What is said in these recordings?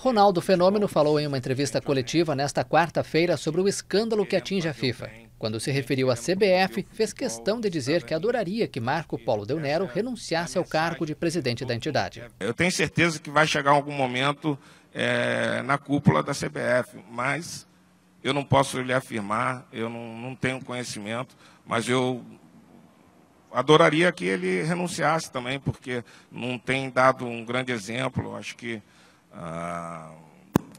Ronaldo Fenômeno falou em uma entrevista coletiva nesta quarta-feira sobre o escândalo que atinge a FIFA. Quando se referiu à CBF, fez questão de dizer que adoraria que Marco Polo Del Nero renunciasse ao cargo de presidente da entidade. Eu tenho certeza que vai chegar algum momento é, na cúpula da CBF, mas eu não posso lhe afirmar, eu não, não tenho conhecimento, mas eu adoraria que ele renunciasse também, porque não tem dado um grande exemplo. Acho que ah,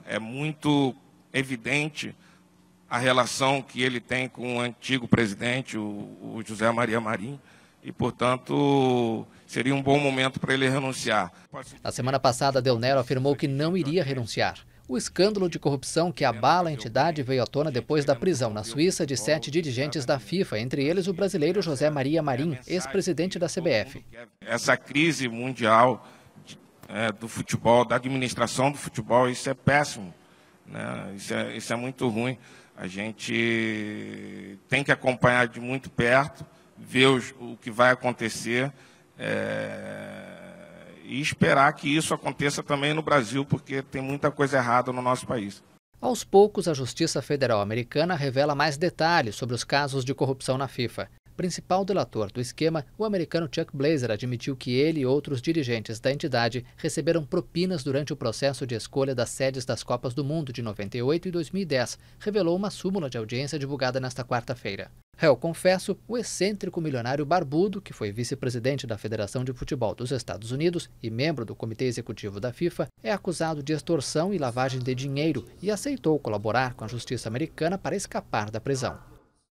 é muito evidente a relação que ele tem com o antigo presidente, o, o José Maria Marim, e, portanto, seria um bom momento para ele renunciar. Na semana passada, Del Nero afirmou que não iria renunciar. O escândalo de corrupção que abala a entidade veio à tona depois da prisão na Suíça de sete dirigentes da FIFA, entre eles o brasileiro José Maria Marim, ex-presidente da CBF. Essa crise mundial é, do futebol, da administração do futebol, isso é péssimo. Né? Isso, é, isso é muito ruim. A gente tem que acompanhar de muito perto, ver os, o que vai acontecer é, e esperar que isso aconteça também no Brasil, porque tem muita coisa errada no nosso país. Aos poucos, a Justiça Federal Americana revela mais detalhes sobre os casos de corrupção na FIFA principal delator do esquema, o americano Chuck Blazer admitiu que ele e outros dirigentes da entidade receberam propinas durante o processo de escolha das sedes das Copas do Mundo de 98 e 2010, revelou uma súmula de audiência divulgada nesta quarta-feira. Réu confesso, o excêntrico milionário barbudo, que foi vice-presidente da Federação de Futebol dos Estados Unidos e membro do Comitê Executivo da FIFA, é acusado de extorsão e lavagem de dinheiro e aceitou colaborar com a justiça americana para escapar da prisão.